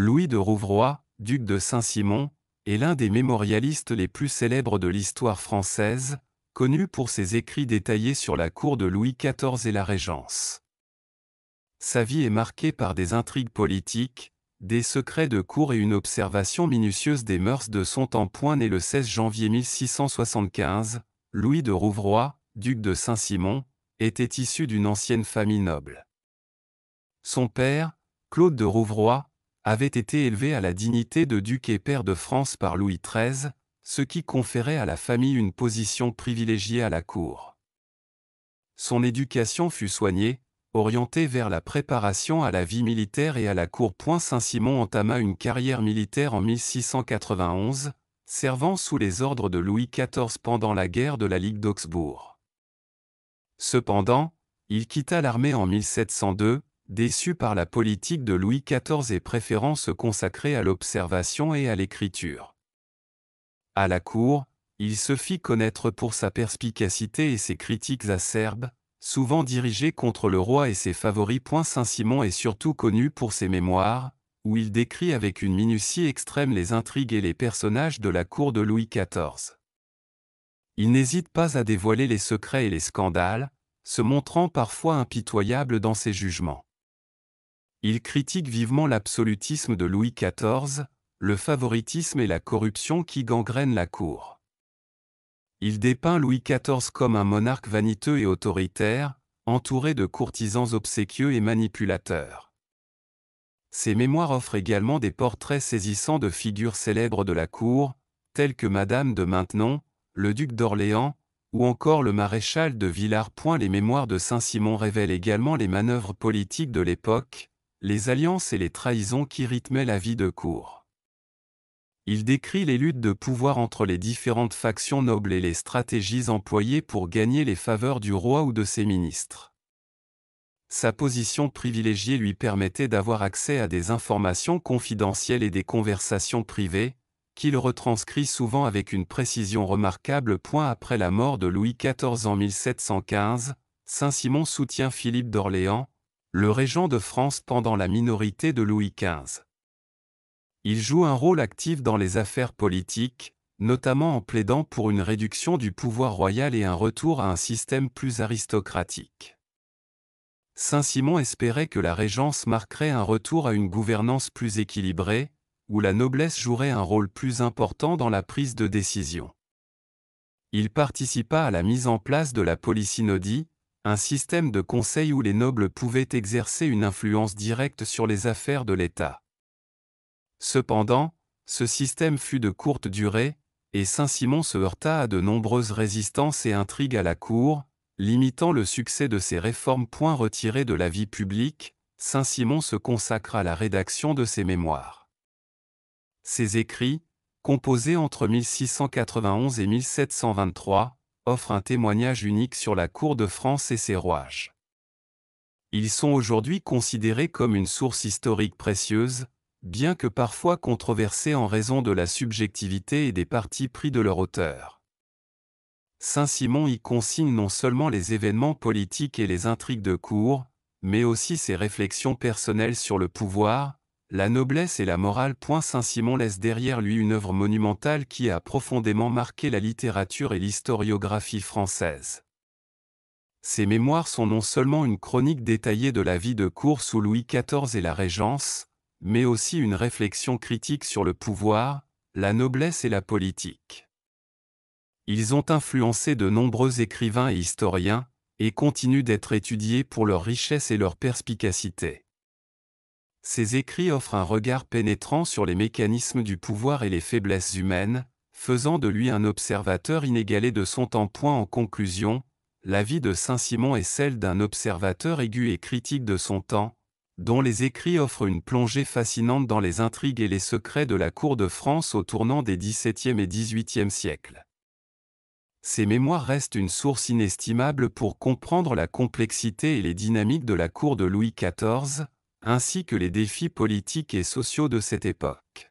Louis de Rouvroy, duc de Saint-Simon, est l'un des mémorialistes les plus célèbres de l'histoire française, connu pour ses écrits détaillés sur la cour de Louis XIV et la Régence. Sa vie est marquée par des intrigues politiques, des secrets de cour et une observation minutieuse des mœurs de son temps. Né le 16 janvier 1675, Louis de Rouvroy, duc de Saint-Simon, était issu d'une ancienne famille noble. Son père, Claude de Rouvroy, avait été élevé à la dignité de duc et pair de France par Louis XIII, ce qui conférait à la famille une position privilégiée à la cour. Son éducation fut soignée, orientée vers la préparation à la vie militaire et à la cour. Saint-Simon entama une carrière militaire en 1691, servant sous les ordres de Louis XIV pendant la guerre de la Ligue d'Augsbourg. Cependant, il quitta l'armée en 1702, déçu par la politique de Louis XIV et préférant se consacrer à l'observation et à l'écriture. À la cour, il se fit connaître pour sa perspicacité et ses critiques acerbes, souvent dirigées contre le roi et ses favoris. Saint-Simon est surtout connu pour ses mémoires, où il décrit avec une minutie extrême les intrigues et les personnages de la cour de Louis XIV. Il n'hésite pas à dévoiler les secrets et les scandales, se montrant parfois impitoyable dans ses jugements. Il critique vivement l'absolutisme de Louis XIV, le favoritisme et la corruption qui gangrènent la cour. Il dépeint Louis XIV comme un monarque vaniteux et autoritaire, entouré de courtisans obséquieux et manipulateurs. Ses mémoires offrent également des portraits saisissants de figures célèbres de la cour, telles que Madame de Maintenon, le duc d'Orléans, ou encore le maréchal de Villars-Point. Les mémoires de Saint-Simon révèlent également les manœuvres politiques de l'époque, les alliances et les trahisons qui rythmaient la vie de cour. Il décrit les luttes de pouvoir entre les différentes factions nobles et les stratégies employées pour gagner les faveurs du roi ou de ses ministres. Sa position privilégiée lui permettait d'avoir accès à des informations confidentielles et des conversations privées, qu'il retranscrit souvent avec une précision remarquable. Point après la mort de Louis XIV en 1715, Saint-Simon soutient Philippe d'Orléans, le régent de France pendant la minorité de Louis XV. Il joue un rôle actif dans les affaires politiques, notamment en plaidant pour une réduction du pouvoir royal et un retour à un système plus aristocratique. Saint-Simon espérait que la régence marquerait un retour à une gouvernance plus équilibrée, où la noblesse jouerait un rôle plus important dans la prise de décision. Il participa à la mise en place de la polysynodie, un système de conseil où les nobles pouvaient exercer une influence directe sur les affaires de l'État. Cependant, ce système fut de courte durée, et Saint-Simon se heurta à de nombreuses résistances et intrigues à la cour, limitant le succès de ses réformes. Point retirées de la vie publique, Saint-Simon se consacre à la rédaction de ses mémoires. Ses écrits, composés entre 1691 et 1723, offre un témoignage unique sur la cour de France et ses rouages. Ils sont aujourd'hui considérés comme une source historique précieuse, bien que parfois controversée en raison de la subjectivité et des partis pris de leur auteur. Saint-Simon y consigne non seulement les événements politiques et les intrigues de cour, mais aussi ses réflexions personnelles sur le pouvoir, la noblesse et la morale. Saint-Simon laisse derrière lui une œuvre monumentale qui a profondément marqué la littérature et l'historiographie française. Ses mémoires sont non seulement une chronique détaillée de la vie de cour sous Louis XIV et la Régence, mais aussi une réflexion critique sur le pouvoir, la noblesse et la politique. Ils ont influencé de nombreux écrivains et historiens, et continuent d'être étudiés pour leur richesse et leur perspicacité. Ses écrits offrent un regard pénétrant sur les mécanismes du pouvoir et les faiblesses humaines, faisant de lui un observateur inégalé de son temps. Point en conclusion, la vie de Saint-Simon est celle d'un observateur aigu et critique de son temps, dont les écrits offrent une plongée fascinante dans les intrigues et les secrets de la cour de France au tournant des XVIIe et XVIIIe siècles. Ses mémoires restent une source inestimable pour comprendre la complexité et les dynamiques de la cour de Louis XIV, ainsi que les défis politiques et sociaux de cette époque.